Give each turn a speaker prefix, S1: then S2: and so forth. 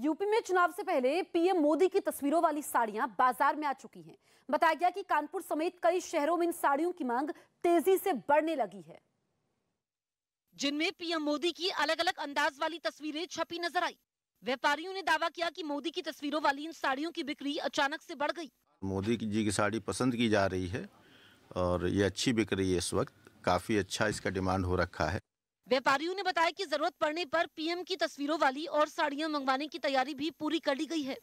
S1: UP में चुनाव से पहले पीएम मोदी की तस्वीरों वाली साड़ियां बाजार में आ चुकी हैं बताया गया कि कानपुर समेत कई शहरों में इन साड़ियों की मांग तेजी से बढ़ने लगी है जिनमें पीएम मोदी की अलग अलग अंदाज वाली तस्वीरें छपी नजर आई व्यापारियों ने दावा किया कि मोदी की तस्वीरों वाली इन साड़ियों की बिक्री अचानक से बढ़ गई
S2: मोदी जी की साड़ी पसंद की जा रही है और ये अच्छी बिक रही है इस वक्त काफी अच्छा इसका डिमांड हो रखा है
S1: व्यापारियों ने बताया कि जरूरत पड़ने पर पीएम की तस्वीरों वाली और साड़ियां मंगवाने की तैयारी भी पूरी कर ली गई है